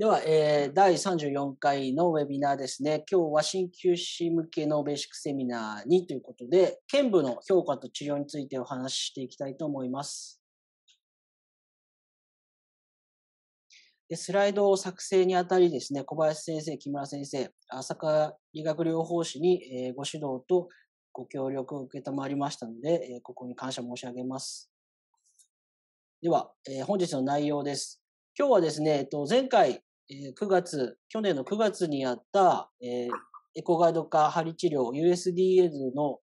では、えー、第34回のウェビナーですね。今日は鍼灸師向けのベーシックセミナーにということで、剣部の評価と治療についてお話ししていきたいと思います。でスライドを作成にあたりですね、小林先生、木村先生、朝霞理学療法士に、えご指導とご協力を承りましたので、えここに感謝申し上げます。では、え本日の内容です。今日はですね、えっと、前回、え9月、去年の9月にやった、えー、エコガイド化針治療 USDA の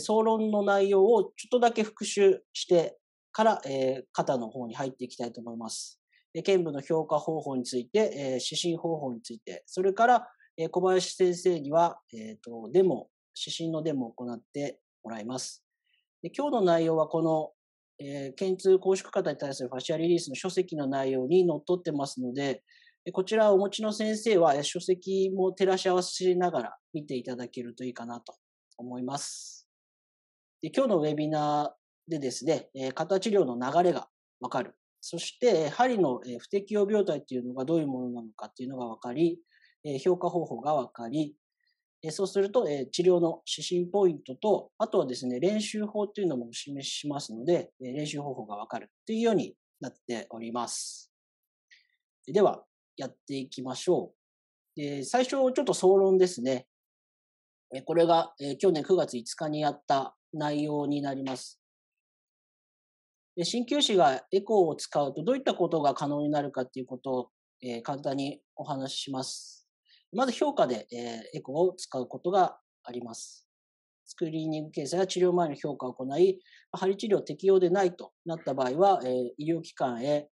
総論の内容をちょっとだけ復習してから、えー、肩の方に入っていきたいと思います。剣部の評価方法について、えー、指針方法について、それから、えー、小林先生には、えーと、デモ、指針のデモを行ってもらいます。で今日の内容はこの、えー、検通公縮方に対するファシアリリースの書籍の内容にのっとってますので、でこちらをお持ちの先生は書籍も照らし合わせながら見ていただけるといいかなと思います。で今日のウェビナーでですね、型治療の流れがわかる。そして、針の不適応病態っていうのがどういうものなのかっていうのがわかり、評価方法がわかり、そうすると、治療の指針ポイントと、あとはですね、練習法っていうのもお示ししますので、練習方法がわかるっていうようになっております。では、やっていきましょう。で最初、ちょっと総論ですね。これが、え去年9月5日にやった内容になります。鍼灸師がエコーを使うとどういったことが可能になるかということを、え簡単にお話しします。まず評価で、えエコーを使うことがあります。スクリーニング検査や治療前の評価を行い、針治療適用でないとなった場合は、え医療機関へ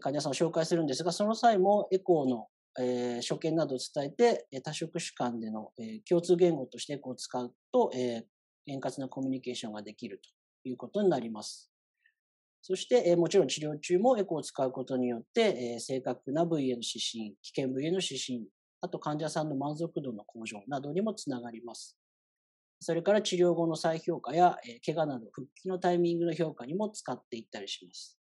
患者さんを紹介するんですが、その際もエコーの、えー、所見などを伝えて、多職種間での、えー、共通言語としてエコーを使うと、えー、円滑なコミュニケーションができるということになります。そして、えー、もちろん治療中もエコーを使うことによって、えー、正確な部位への指針、危険部位への指針、あと患者さんの満足度の向上などにもつながります。それから治療後の再評価や、えー、怪我など復帰のタイミングの評価にも使っていったりします。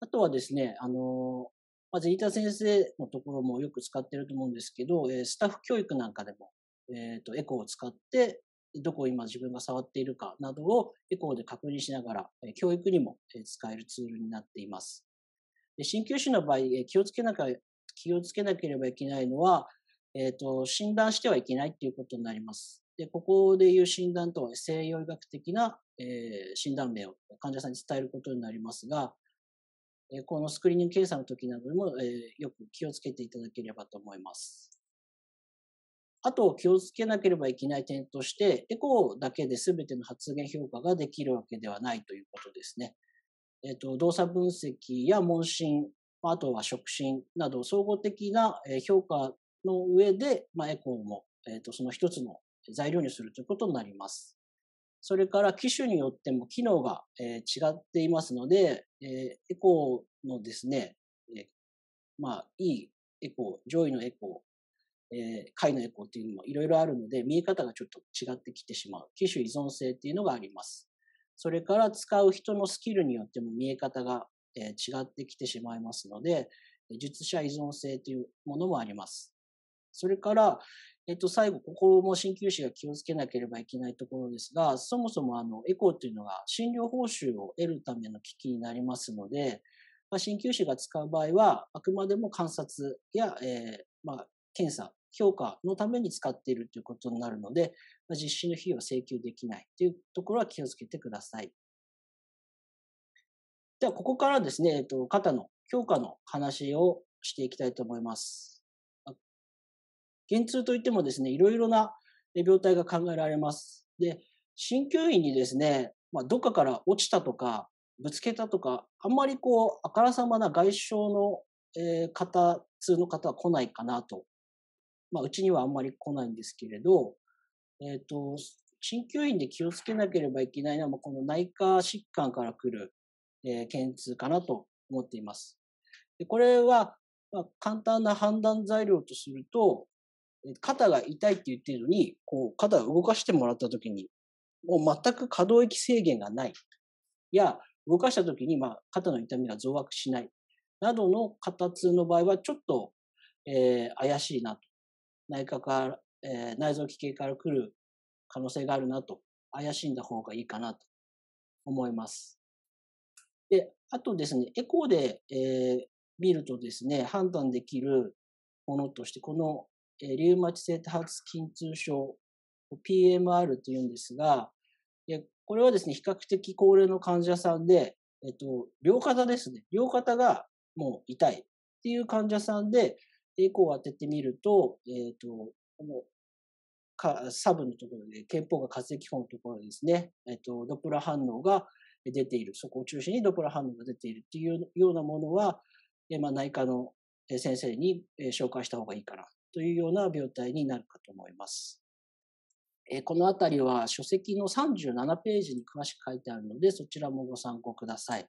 あとはですね、あの、まず、飯田先生のところもよく使ってると思うんですけど、えー、スタッフ教育なんかでも、えっ、ー、と、エコーを使って、どこを今自分が触っているかなどをエコーで確認しながら、教育にも使えるツールになっています。で、鍼灸師の場合、気をつけなきゃ、気をつけなければいけないのは、えっ、ー、と、診断してはいけないっていうことになります。で、ここでいう診断とは西洋医学的な、えー、診断名を患者さんに伝えることになりますが、えこのスクリーニング検査の時なども、えよく気をつけていただければと思います。あと気をつけなければいけない点として、エコーだけで全ての発言評価ができるわけではないということですね。えっ、と、動作分析や問診、あとは触診など総合的な評価の上で、まあ、エコーも、えっ、と、その一つの材料にするということになります。それから機種によっても機能が、え違っていますので、えエコーのですね、まあ、いいエコー、上位のエコー、えー、下位のエコーっていうのもいろいろあるので、見え方がちょっと違ってきてしまう。機種依存性っていうのがあります。それから使う人のスキルによっても見え方が、えー、違ってきてしまいますので、術者依存性というものもあります。それから、えっと、最後、ここも鍼灸師が気をつけなければいけないところですが、そもそもあのエコーというのが診療報酬を得るための機器になりますので、ま鍼灸師が使う場合は、あくまでも観察や、えーまあ、検査、評価のために使っているということになるので、まあ、実施の費用は請求できないというところは気をつけてください。では、ここからですね、えっと、肩の強化の話をしていきたいと思います。減痛といってもですね、いろいろな病態が考えられます。で、鍼灸院にですね、まあ、どっかから落ちたとか、ぶつけたとか、あんまりこう、あからさまな外傷の、え方、通の方は来ないかなと。まあ、うちにはあんまり来ないんですけれど、えっ、ー、と、鍼灸院で気をつけなければいけないのは、この内科疾患から来る、えー、検痛かなと思っています。でこれは、まあ、簡単な判断材料とすると、肩が痛いって言ってるのに、こう、肩を動かしてもらった時に、もう全く可動域制限がない。いや、動かした時に、まあ、肩の痛みが増悪しない。などの肩痛の場合は、ちょっと、えー、怪しいなと。内科から、えー、内臓器系から来る可能性があるなと。怪しんだ方がいいかなと思います。で、あとですね、エコーで、えー、見るとですね、判断できるものとして、このリウマチ性多発筋痛症、PMR というんですが、これはですね、比較的高齢の患者さんで、えっと、両肩ですね。両肩がもう痛いっていう患者さんで、エコーを当ててみると、えっ、と、このかサブのところで、憲法が活性基本のところですね、えっ、と、ドプラ反応が出ている、そこを中心にドプラ反応が出ているっていうようなものは、えまあ、内科の先生に紹介した方がいいかなというような病態になるかと思います。えこのあたりは書籍の37ページに詳しく書いてあるので、そちらもご参考ください。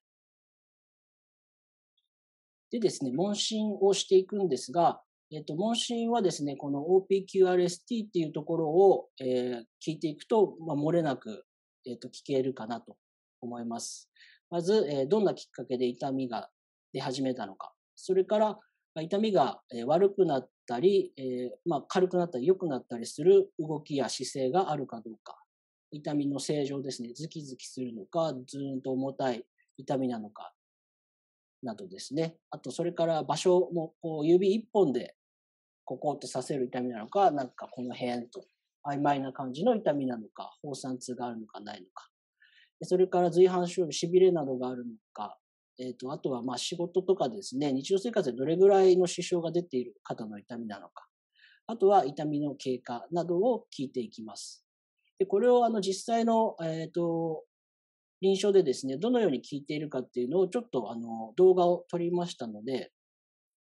でですね、問診をしていくんですが、えっ、と、問診はですね、この OPQRST っていうところを、えー、聞いていくと、まあ、漏れなく、えっ、と、聞けるかなと思います。まず、えー、どんなきっかけで痛みが出始めたのか、それから、ま痛みが悪くなったり、えー、まあ、軽くなったり良くなったりする動きや姿勢があるかどうか、痛みの正常ですね、ズキズキするのか、ずーんと重たい痛みなのか、などですね。あと、それから場所も、こう、指一本で、ここってさせる痛みなのか、なんかこの辺と、曖昧な感じの痛みなのか、放散痛があるのかないのか。それから随伴症、痺れなどがあるのか、えっ、と、あとはまあ仕事とかですね、日常生活でどれぐらいの支障が出ている方の痛みなのか、あとは痛みの経過などを聞いていきます。で、これをあの実際の、えっ、ー、と、臨床でですね、どのように聞いているかっていうのをちょっとあの動画を撮りましたので、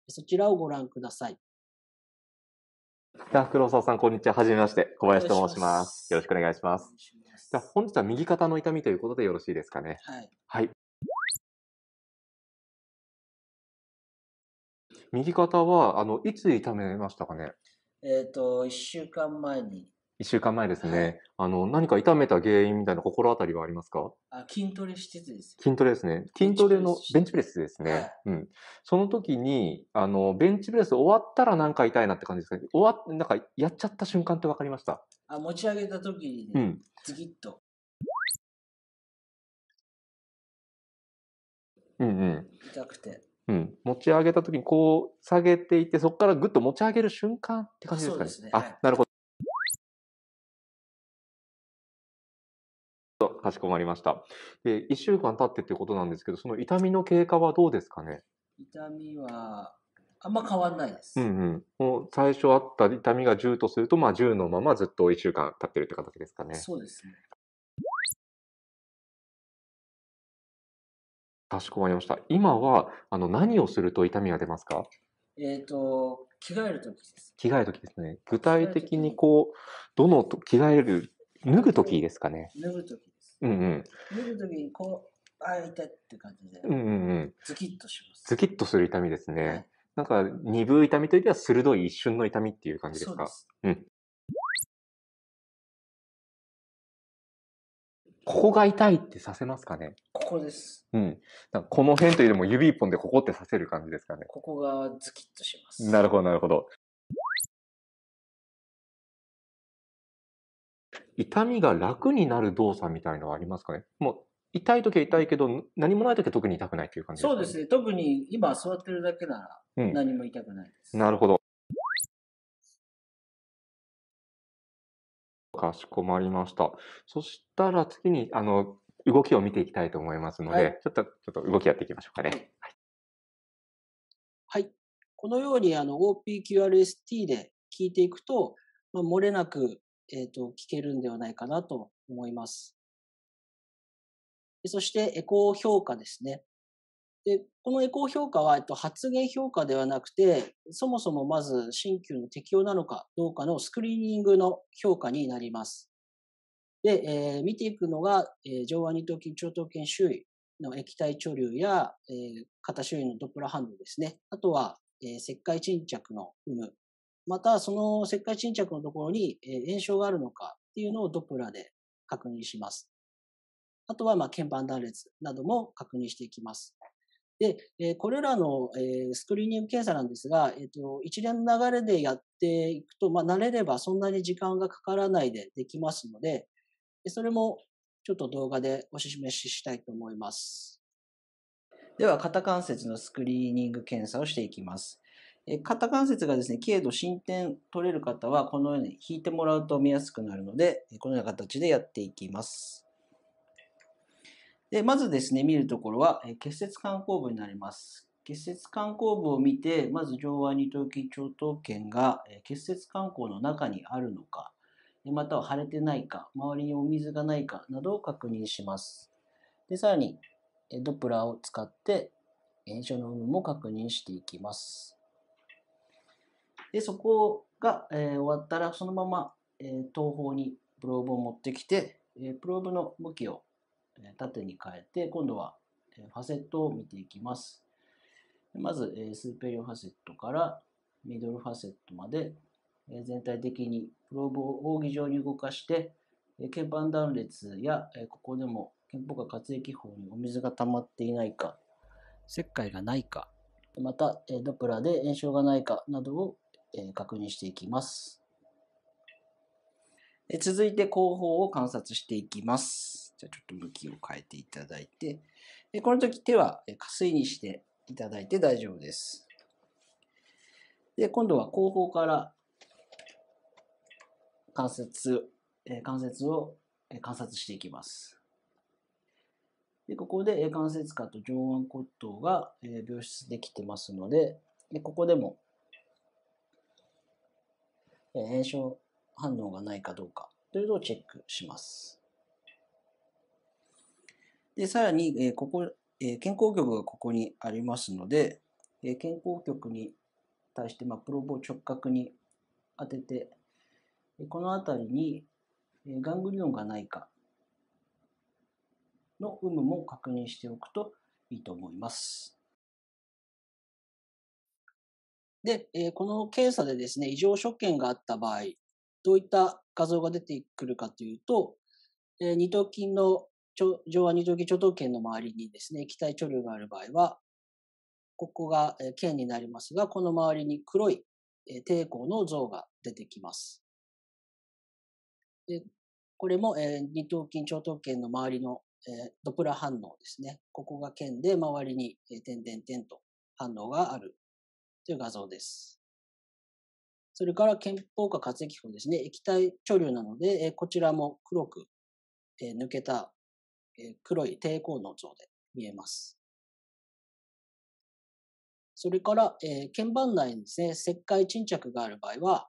そちらをご覧ください。北黒沢さん、こんにちは。はじめまして。小林と申します。よろしくお願いします。じゃ本日は右肩の痛みということでよろしいですかね。はい。はい。右肩は、あの、いつ痛めましたかねえっ、ー、と、1週間前に。1週間前ですね、はい。あの、何か痛めた原因みたいな心当たりはありますかあ筋トレしつつです、筋トレですね。筋トレのベンチプレスですね、はい。うん。その時に、あの、ベンチプレス終わったら何か痛いなって感じですか終わっ、なんかやっちゃった瞬間って分かりましたあ、持ち上げた時に、ね、うん。ズキッと。うんうん。痛くて。うん、持ち上げた時にこう下げていってそこからぐっと持ち上げる瞬間って感じですかね。ねあなるほど。かしこまりました。で1週間経ってっていうことなんですけどその痛みの経過はどうですかね痛みはあんま変わんないです。うんうん。もう最初あった痛みが10とすると、まあ10のままずっと1週間経ってるって形ですかね。そうですね。かしこまりました。今は、あの、何をすると痛みが出ますかえっ、ー、と、着替える時です。着替える時ですね。具体的にこう、どのと、着替える、脱ぐ時ですかね。脱ぐ時です。うんうん。脱ぐ時に、こう、ああ、痛いって感じで。うんうんうん。ズキッとします。ズキッとする痛みですね。はいなんか、鈍い痛みというよりは鋭い一瞬の痛みっていう感じですか。そうですうん。ここが痛いってさせますかねここです。うん。この辺というよりも指一本でここってさせる感じですかね。ここがズキッとします。なるほど、なるほど。痛みが楽になる動作みたいのはありますかねもう痛い時は痛いけど、何もない時は特に痛くないという感じですか、ね、そうですね。特に今座ってるだけなら何も痛くないです。うん、なるほど。かしこまりました。そしたら次に、あの、動きを見ていきたいと思いますので、はい、ちょっと、ちょっと動きやっていきましょうかね。はい。はい、このように、あの、OPQRST で聞いていくと、まあ、漏れなく、えっ、ー、と、聞けるんではないかなと思います。そして、エコー評価ですね。で、このエコー評価は、えっと、発言評価ではなくて、そもそもまず新旧の適用なのかどうかのスクリーニングの評価になります。で、えー、見ていくのが、えー、上腕二頭筋、超頭筋周囲の液体貯留や、えー、肩周囲のドップラハ反応ですね。あとは、えー、石灰沈着の有無。また、その石灰沈着のところに、えー、炎症があるのかっていうのをドップラで確認します。あとは、まあ、鍵盤断裂なども確認していきます。で、えこれらの、えスクリーニング検査なんですが、えー、と一連の流れでやっていくと、まあ、慣れればそんなに時間がかからないでできますので、それもちょっと動画でお示ししたいと思います。では、肩関節のスクリーニング検査をしていきます。肩関節がですね、軽度進展取れる方は、このように引いてもらうと見やすくなるので、このような形でやっていきます。で、まずですね、見るところは、え結節観光部になります。結節観光部を見て、まず上腕二頭筋長頭腱が、え結節観光の中にあるのか、または腫れてないか、周りにお水がないかなどを確認します。で、さらに、ドプラーを使って炎症の有無も確認していきます。で、そこが、えー、終わったら、そのまま、えー、東方にプローブを持ってきて、えー、プローブの向きを縦に変えて、今度はファセットを見ていきます。まず、スーペリオファセットからミドルファセットまで全体的にプローブを扇状に動かして、鍵盤断裂やここでも憲法下活液法にお水が溜まっていないか、石灰がないか、またドプラで炎症がないかなどを確認していきます。続いて後方を観察していきます。じゃあちょっと向きを変えていただいて、でこの時手は下水にしていただいて大丈夫です。で、今度は後方から関節、関節を観察していきます。でここで関節下と上腕骨頭が病出できてますので、でここでも炎症反応がないかどうかというのをチェックします。で、さらに、えー、ここ、えー、健康局がここにありますので、えー、健康局に対して、まあ、プロボを直角に当てて、この辺りに、えガングリオンがないかの有無も確認しておくといいと思います。で、えこの検査でですね、異常所見があった場合、どういった画像が出てくるかというと、えー、ニトの上和二筋諸島圏の周りにですね、液体貯留がある場合は、ここが圏になりますが、この周りに黒い抵抗の像が出てきます。でこれも、えー、二頭筋超頭圏の周りの、えー、ドプラ反応ですね。ここが腱で周りに、えー、点々点と反応があるという画像です。それから憲法下活液法ですね。液体貯留なので、えー、こちらも黒く、えー、抜けたえ黒い抵抗の像で見えます。それから、えー、鍵盤内にですね、石灰沈着がある場合は、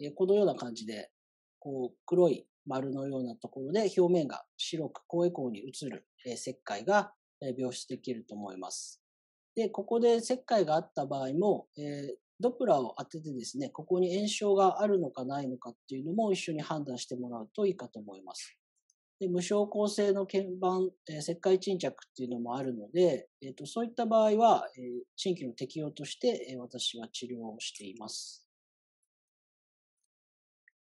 えー、このような感じで、こう、黒い丸のようなところで表面が白く高エコーに映る、えー、石灰が、えー、描出できると思います。で、ここで石灰があった場合も、えー、ドプラーを当ててですね、ここに炎症があるのかないのかっていうのも一緒に判断してもらうといいかと思います。で無症候性の腱板、えー、石灰沈着っていうのもあるので、えーと、そういった場合は、えー、新規の適用として、えー、私は治療をしています。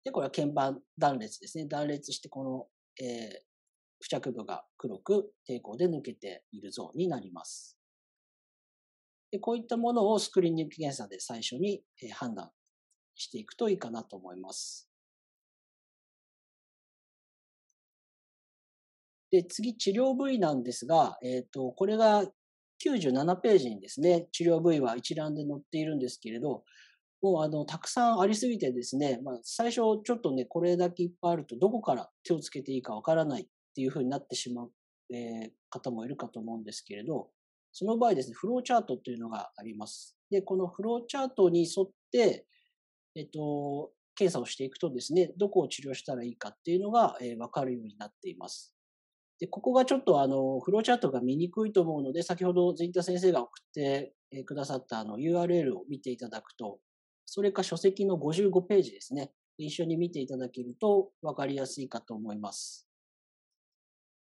で、これは腱板断裂ですね。断裂して、この、えー、付着部が黒く抵抗で抜けているゾーンになります。でこういったものをスクリーニング検査で最初に、えー、判断していくといいかなと思います。で、次、治療部位なんですが、えっ、ー、と、これが97ページにですね、治療部位は一覧で載っているんですけれど、もうあの、たくさんありすぎてですね、まあ、最初ちょっとね、これだけいっぱいあると、どこから手をつけていいかわからないっていうふうになってしまう、えー、方もいるかと思うんですけれど、その場合ですね、フローチャートというのがあります。で、このフローチャートに沿って、えっ、ー、と、検査をしていくとですね、どこを治療したらいいかっていうのが、えー、わかるようになっています。で、ここがちょっとあの、フローチャートが見にくいと思うので、先ほど善田先生が送ってくださったあの URL を見ていただくと、それか書籍の55ページですね。一緒に見ていただけると分かりやすいかと思います。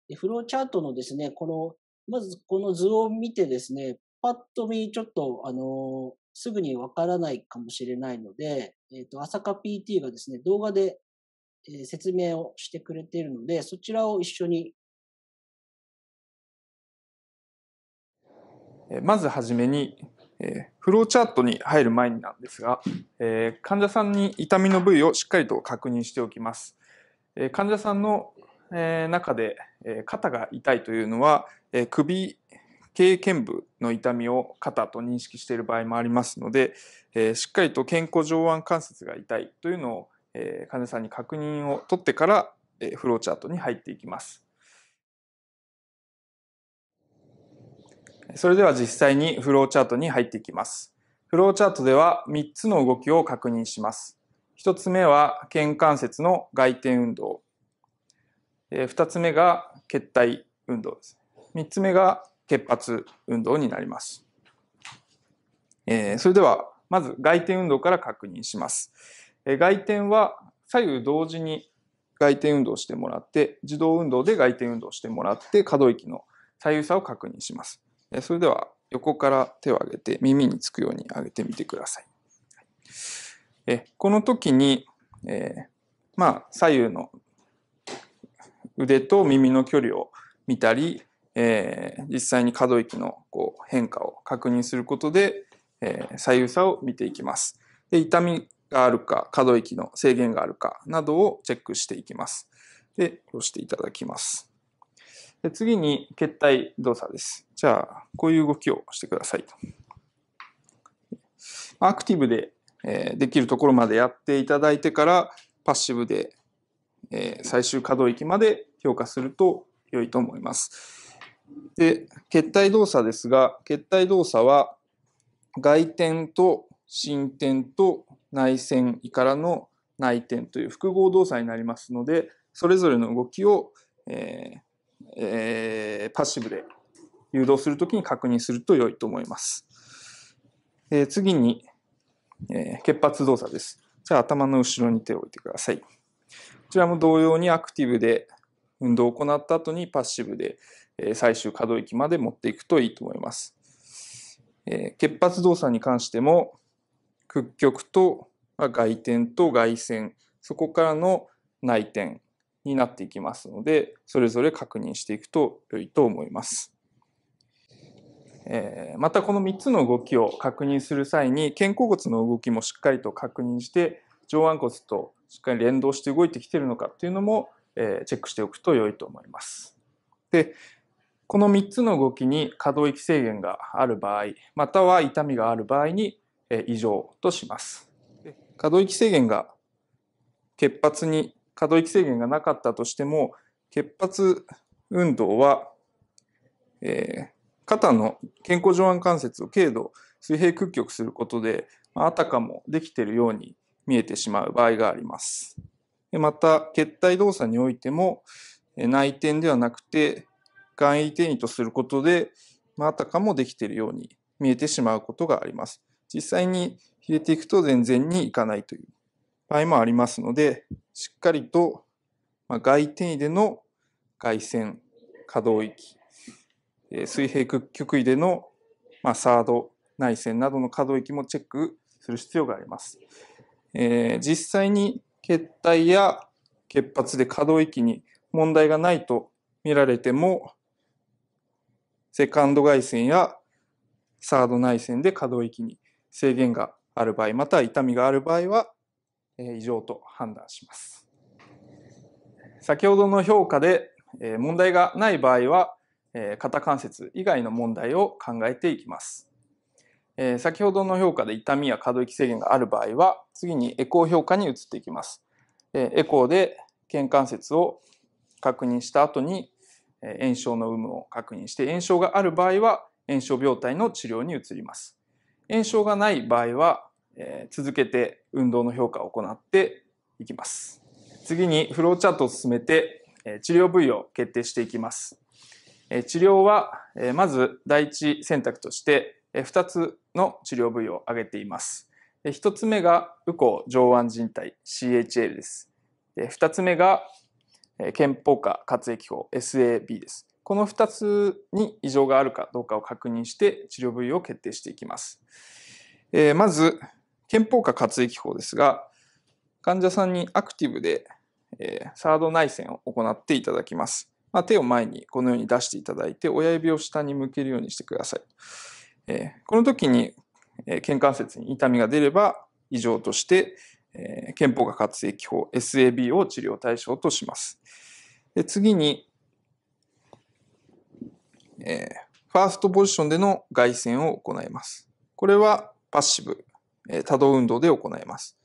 でフローチャートのですね、この、まずこの図を見てですね、パッと見ちょっとあの、すぐにわからないかもしれないので、えっ、ー、と、朝霞 PT がですね、動画で説明をしてくれているので、そちらを一緒にまずはじめに、えフローチャートに入る前になんですが、え患者さんに痛みの部位をしっかりと確認しておきます。え患者さんの、え中で、え肩が痛いというのは、え首経験部の痛みを肩と認識している場合もありますので、えしっかりと健康上腕関節が痛いというのを、え患者さんに確認を取ってから、えフローチャートに入っていきます。それでは実際にフローチャートに入っていきます。フローチャートでは3つの動きを確認します。1つ目は肩関節の外転運動。2つ目が血体運動です。3つ目が血発運動になります。えー、それでは、まず外転運動から確認します。えー、外転は左右同時に外転運動してもらって、自動運動で外転運動してもらって、可動域の左右差を確認します。それでは横から手を上げて耳につくように上げてみてください。えこの時に、えー、まあ左右の腕と耳の距離を見たり、えー、実際に可動域のこう変化を確認することで、えー、左右差を見ていきます。で痛みがあるか可動域の制限があるかなどをチェックしていきます。で、押していただきます。で次に決体動作です。じゃあ、こういう動きをしてくださいと。アクティブで、えできるところまでやっていただいてから、パッシブで、え最終可動域まで評価すると良いと思います。で、決体動作ですが、決体動作は、外転と進転と内旋位からの内転という複合動作になりますので、それぞれの動きを、えー、えー、パッシブで誘導するときに確認すると良いと思います。えー、次に、えー、血発動作です。じゃあ頭の後ろに手を置いてください。こちらも同様にアクティブで運動を行った後にパッシブで、え最終可動域まで持っていくといいと思います。え血発動作に関しても屈曲と外転と外旋そこからの内転になっていきますので、それぞれ確認していくと良いと思います。えまたこの3つの動きを確認する際に肩甲骨の動きもしっかりと確認して上腕骨としっかり連動して動いてきてるのかっていうのも、えチェックしておくと良いと思います。でこの3つの動きに可動域制限がある場合または痛みがある場合に、え異常とします。可動域制限が血発に可動域制限がなかったとしても、血圧運動は、えー、肩の健康上腕関節を軽度水平屈曲することで、あたかもできているように見えてしまう場合があります。また、血体動作においても、内転ではなくて、簡易転移とすることで、あたかもできているように見えてしまうことがあります。実際に入れていくと全然にいかないという場合もありますので、しっかりと、ま外転位での外線、可動域、え水平曲位での、まサード、内線などの可動域もチェックする必要があります。え実際に血体や血圧で可動域に問題がないと見られても、セカンド外線やサード内線で可動域に制限がある場合、または痛みがある場合は、え以と判断します。先ほどの評価で、え問題がない場合は、え肩関節以外の問題を考えていきます。え先ほどの評価で痛みや可動域制限がある場合は、次にエコー評価に移っていきます。えエコーで腱関節を確認した後に、え炎症の有無を確認して、炎症がある場合は炎症病態の治療に移ります。炎症がない場合は、続けて運動の評価を行っていきます。次にフローチャートを進めて、治療部位を決定していきます。治療は、まず第一選択として、2つの治療部位を挙げています。1つ目が右項上腕靭帯 CHL です。2つ目が、憲法下活液法 SAB です。この2つに異常があるかどうかを確認して治療部位を決定していきます。まず、憲法下活液法ですが、患者さんにアクティブで、えー、サード内線を行っていただきます。まあ、手を前にこのように出していただいて、親指を下に向けるようにしてください。えー、この時に、えー、関節に痛みが出れば、異常として、えー、憲法下活液法 SAB を治療対象とします。で次に、えー、ファーストポジションでの外旋を行います。これはパッシブ多動運動で行います。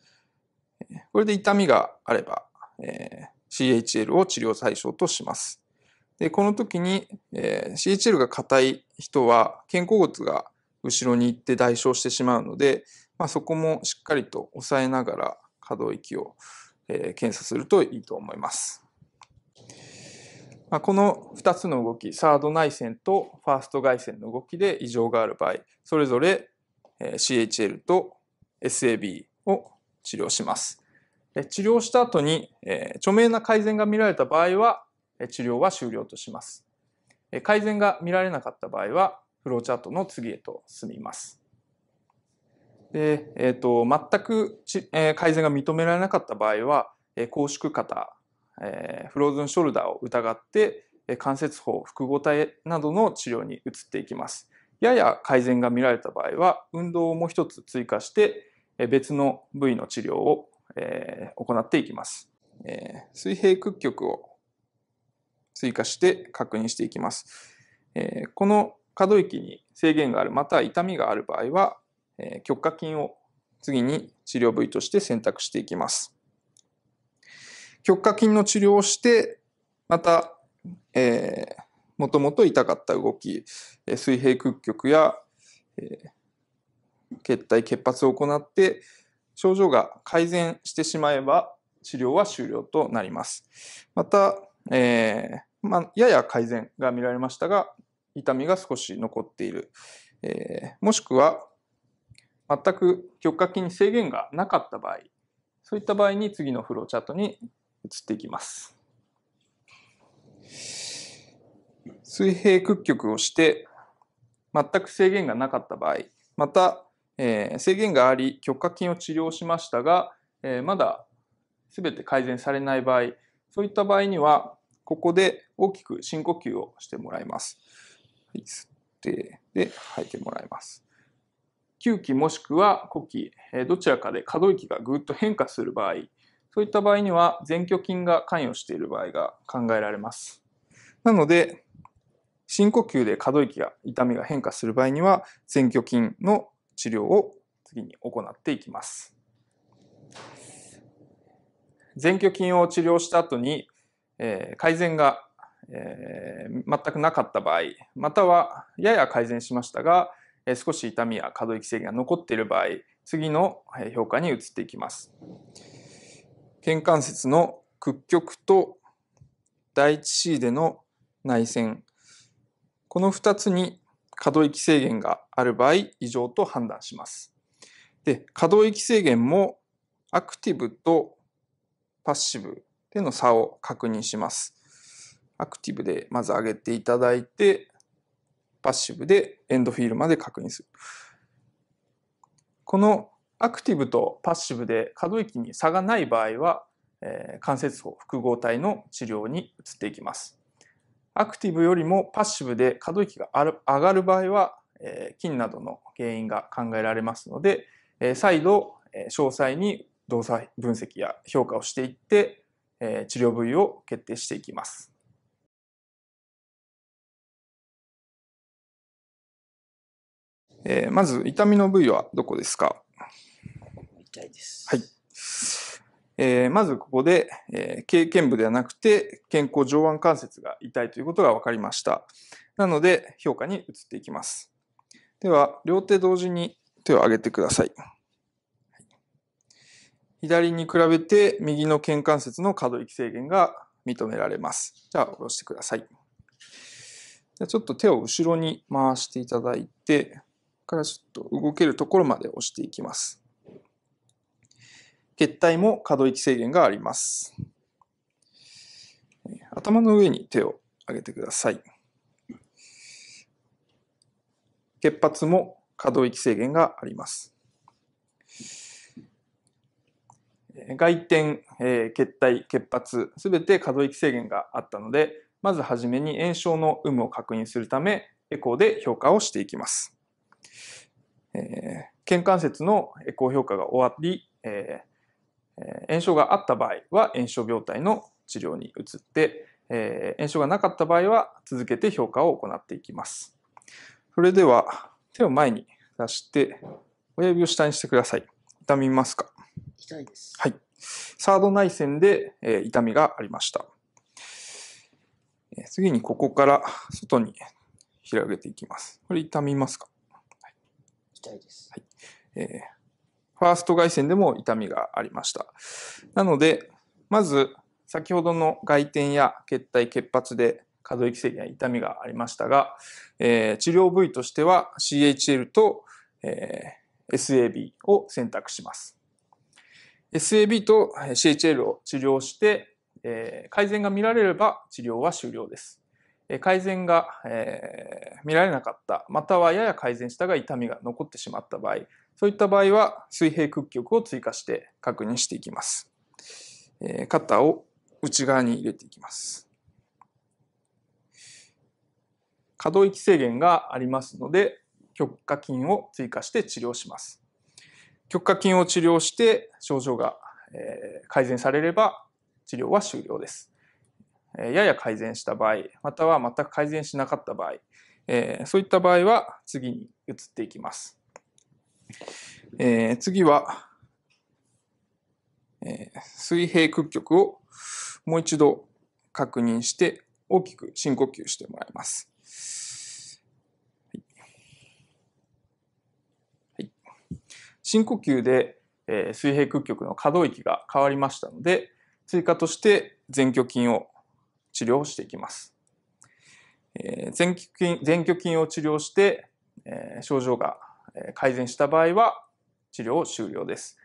これで痛みがあれば、え CHL を治療対象とします。で、この時に、え CHL が硬い人は肩甲骨が後ろに行って代償してしまうので、まあ、そこもしっかりと抑えながら可動域を、え検査するといいと思います。まあ、この2つの動き、サード内線とファースト外線の動きで異常がある場合、それぞれ CHL と SAB を治療します。治療した後に、え著名な改善が見られた場合は、治療は終了とします。改善が見られなかった場合は、フローチャートの次へと進みます。で、えっ、ー、と、全くち、え改善が認められなかった場合は、え拘縮肩、えフローズンショルダーを疑って、関節包、複合体などの治療に移っていきます。やや改善が見られた場合は、運動をもう一つ追加して、別の部位の治療を行っていきます。水平屈曲を追加して確認していきます。この可動域に制限がある、または痛みがある場合は、極下筋を次に治療部位として選択していきます。極下筋の治療をして、また、えー、もともと痛かった動き、水平屈曲や、えー、血体、血発を行って、症状が改善してしまえば、治療は終了となります。また、えー、まあ、やや改善が見られましたが、痛みが少し残っている。えー、もしくは、全く極下筋に制限がなかった場合、そういった場合に次のフローチャートに移っていきます。水平屈曲をして全く制限がなかった場合、また、えー、制限があり極下筋を治療しましたが、えー、まだ全て改善されない場合、そういった場合には、ここで大きく深呼吸をしてもらいます。はい、吸ってで吐いてもらいます。吸気もしくは呼気、えー、どちらかで可動域がぐっと変化する場合、そういった場合には前鋸筋が関与している場合が考えられます。なので、深呼吸で可動域が痛みが変化する場合には前鋸筋の治療を次に行っていきます。前鋸筋を治療した後に、えー、改善が、えー、全くなかった場合またはやや改善しましたが、えー、少し痛みや可動域制限が残っている場合次の評価に移っていきます。肩関節の屈曲と第一 C での内旋この2つに可動域制限がある場合、異常と判断します。で、可動域制限もアクティブとパッシブでの差を確認します。アクティブでまず上げていただいて、パッシブでエンドフィールまで確認する。このアクティブとパッシブで可動域に差がない場合は、え関節包複合体の治療に移っていきます。アクティブよりもパッシブで可動域が上がる場合は、え菌などの原因が考えられますので、え再度、え詳細に動作分析や評価をしていって、え治療部位を決定していきます。えまず痛みの部位はどこですか痛いです。はい。えー、まずここで、えー、経験部ではなくて健康上腕関節が痛いということが分かりました。なので評価に移っていきます。では、両手同時に手を上げてください。左に比べて右の肩関節の可動域制限が認められます。じゃあ、下ろしてください。じゃちょっと手を後ろに回していただいて、からちょっと動けるところまで押していきます。血体も可動域制限があります。頭の上に手を上げてください。血圧も可動域制限があります。外転、えー、血体、血圧、すべて可動域制限があったので、まずはじめに炎症の有無を確認するため、エコーで評価をしていきます。えー、腱関節のエコー評価が終わり、えー炎症があった場合は炎症病態の治療に移って、え炎症がなかった場合は続けて評価を行っていきます。それでは手を前に出して親指を下にしてください。痛みますか痛いです。はい。サード内線で、え痛みがありました。次にここから外に広げていきます。これ痛みますか、痛いです。はいえーファースト外線でも痛みがありました。なので、まず先ほどの外転や血体、血発で可動域制限や痛みがありましたが、えー、治療部位としては CHL と、えー、SAB を選択します。SAB と CHL を治療して、えー、改善が見られれば治療は終了です。改善が、えー、見られなかった、またはやや改善したが痛みが残ってしまった場合、そういった場合は水平屈曲を追加して確認していきます。えー、肩を内側に入れていきます。可動域制限がありますので、極下筋を追加して治療します。極下筋を治療して症状が改善されれば治療は終了です。やや改善した場合、または全く改善しなかった場合、そういった場合は次に移っていきます。えー、次は、えー、水平屈曲をもう一度確認して大きく深呼吸してもらいます。はい、深呼吸で、えー、水平屈曲の可動域が変わりましたので追加として前鋸筋を治療していきます。えー、前鋸筋前鋸筋を治療して、えー、症状が改善した場合は治療終了です。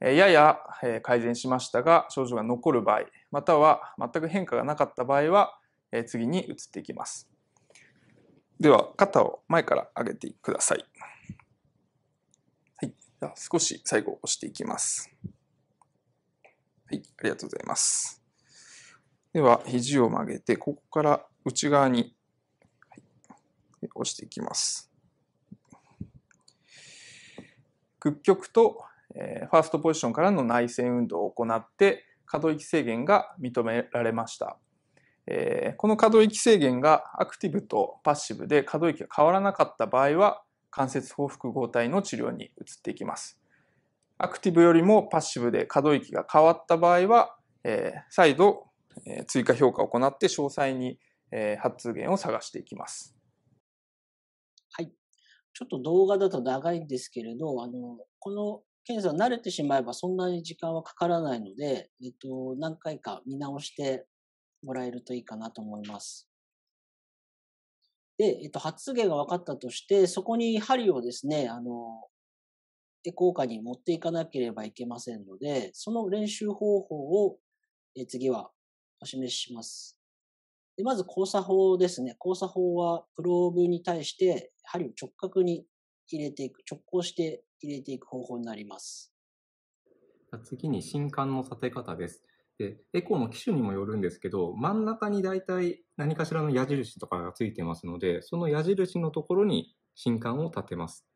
やや改善しましたが症状が残る場合または全く変化がなかった場合は次に移っていきます。では肩を前から上げてください。はい、では少し最後押していきます。はい、ありがとうございます。では肘を曲げてここから内側に、押していきます。屈曲と、えー、ファーストポジションからの内戦運動を行って可動域制限が認められました。えー、この可動域制限がアクティブとパッシブで可動域が変わらなかった場合は関節報復合体の治療に移っていきます。アクティブよりもパッシブで可動域が変わった場合は、えー、再度、えー、追加評価を行って詳細に、えー、発言を探していきます。はい。ちょっと動画だと長いんですけれど、あの、この検査慣れてしまえばそんなに時間はかからないので、えっと、何回か見直してもらえるといいかなと思います。で、えっと、発言が分かったとして、そこに針をですね、あの、エコーカに持っていかなければいけませんので、その練習方法を、え次はお示しします。でまず交差法ですね。交差法はプローブに対して針を直角に入れていく、直行して入れていく方法になります。次に新刊の立て方です。で、エコーの機種にもよるんですけど、真ん中に大体何かしらの矢印とかがついてますので、その矢印のところに新刊を立てます。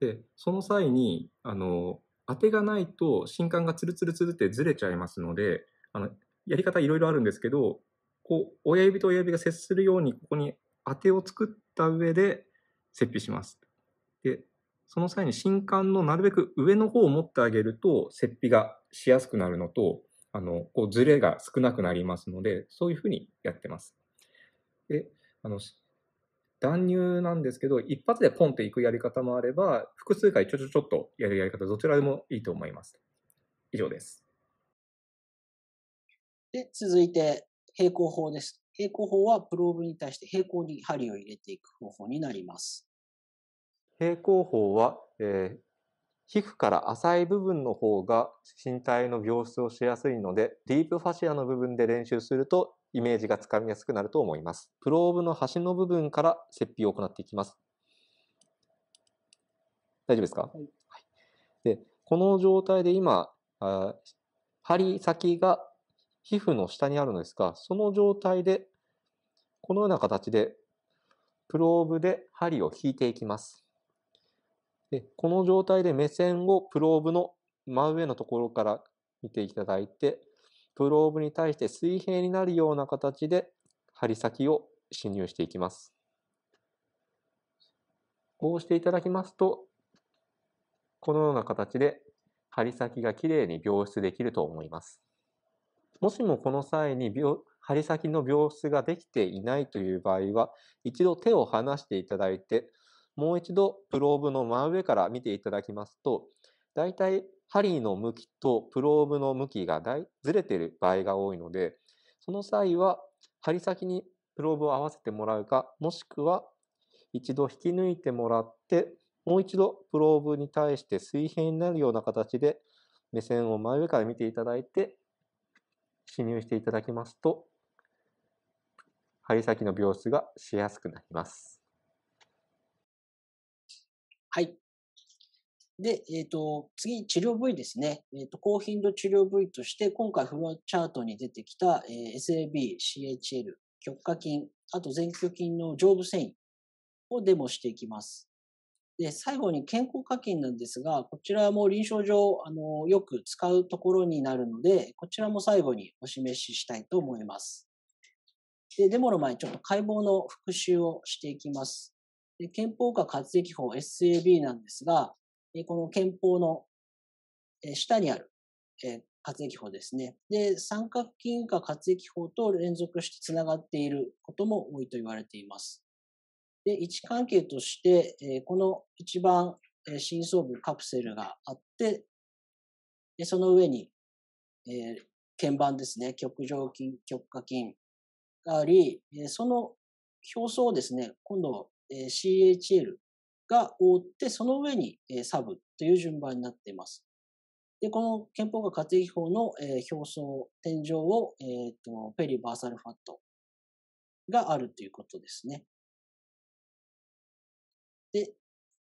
で、その際に、あの、当てがないと新刊がツルツルツルってずれちゃいますので、あの、やり方いろいろあるんですけど、こう親指と親指が接するようにここに当てを作った上で切皮します。でその際に新刊のなるべく上の方を持ってあげると切皮がしやすくなるのとあのこうずれが少なくなりますのでそういうふうにやってます。であの断乳なんですけど一発でポンっていくやり方もあれば複数回ちょちょちょっとやるやり方どちらでもいいと思います。以上です。で続いて平行法です。平行法はプローブに対して平行に針を入れていく方法になります。平行法は、えー、皮膚から浅い部分の方が身体の病室をしやすいので、ディープファシアの部分で練習するとイメージがつかみやすくなると思います。プローブの端の部分から切皮を行っていきます。大丈夫ですか、はい、でこの状態で今、あ針先が皮膚の下にあるのですが、その状態で、このような形で、プローブで針を引いていきます。でこの状態で目線をプローブの真上のところから見ていただいて、プローブに対して水平になるような形で針先を侵入していきます。こうしていただきますと、このような形で針先がきれいに描出できると思います。もしもこの際に針先の病室ができていないという場合は、一度手を離していただいて、もう一度プローブの真上から見ていただきますと、だいたい針の向きとプローブの向きがずれている場合が多いので、その際は針先にプローブを合わせてもらうか、もしくは一度引き抜いてもらって、もう一度プローブに対して水平になるような形で目線を真上から見ていただいて、記入していただきますと、針先の描出がしやすくなります。はい。で、えっ、ー、と、次、治療部位ですね。えっ、ー、と、高頻度治療部位として、今回フロアチャートに出てきた、えー、SAB、CHL、極化筋、あと前鋸筋の上部繊維をデモしていきます。で、最後に健康課金なんですが、こちらも臨床上、あの、よく使うところになるので、こちらも最後にお示ししたいと思います。で、デモの前にちょっと解剖の復習をしていきます。で憲法下活液法 SAB なんですが、この憲法の下にある活液法ですね。で、三角筋下活液法と連続してつながっていることも多いと言われています。で、位置関係として、えこの一番、え深層部カプセルがあって、でその上に、え鍵盤ですね、極上筋、極下筋があり、えその表層をですね、今度、え CHL が覆って、その上に、えサブという順番になっています。で、この憲法学家庭法の、え表層、天井を、えーとペリバーサルファットがあるということですね。で、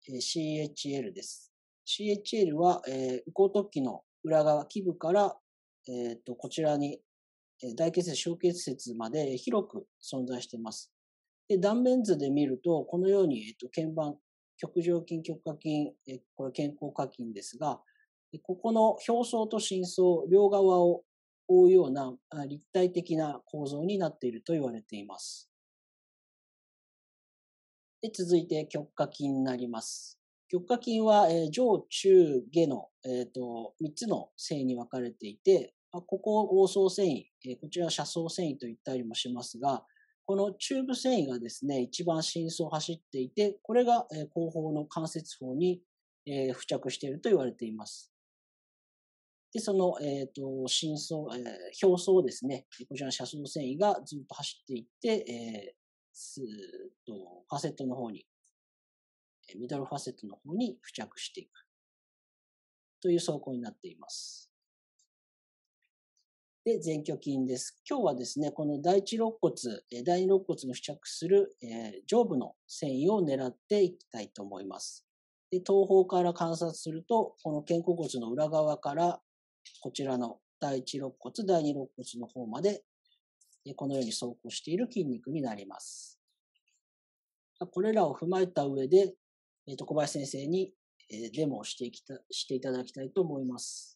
えー、CHL です。CHL は、えー、後突起の裏側、基部から、えっ、ー、と、こちらに、えー、大結節、小結節まで広く存在しています。で、断面図で見ると、このように、えっ、ー、と、鍵盤、極上筋、極下筋、えー、これ健康下筋ですが、ここの表層と深層、両側を覆うような立体的な構造になっていると言われています。で続いて極下筋になります。極下筋は、えー、上中下の、えーと、3つの繊維に分かれていて、まあ、ここ王層繊維、えー、こちら車窓繊維と言ったりもしますが、この中部繊維がですね、一番深層を走っていて、これが、えー、後方の関節包に、えー、付着していると言われています。で、その、えっ、ー、と、深層、えー、表層ですね、こちらの車窓繊維がずっと走っていって、えすと、ファセットの方に、ミドルファセットの方に付着していく。という走行になっています。で、前鋸筋です。今日はですね、この第一肋骨、第二肋骨の付着する、え上部の繊維を狙っていきたいと思います。で、東方から観察すると、この肩甲骨の裏側から、こちらの第一肋骨、第二肋骨の方までこのように走行している筋肉になります。これらを踏まえた上で、小林先生にデモをしていきたしていただきたいと思います。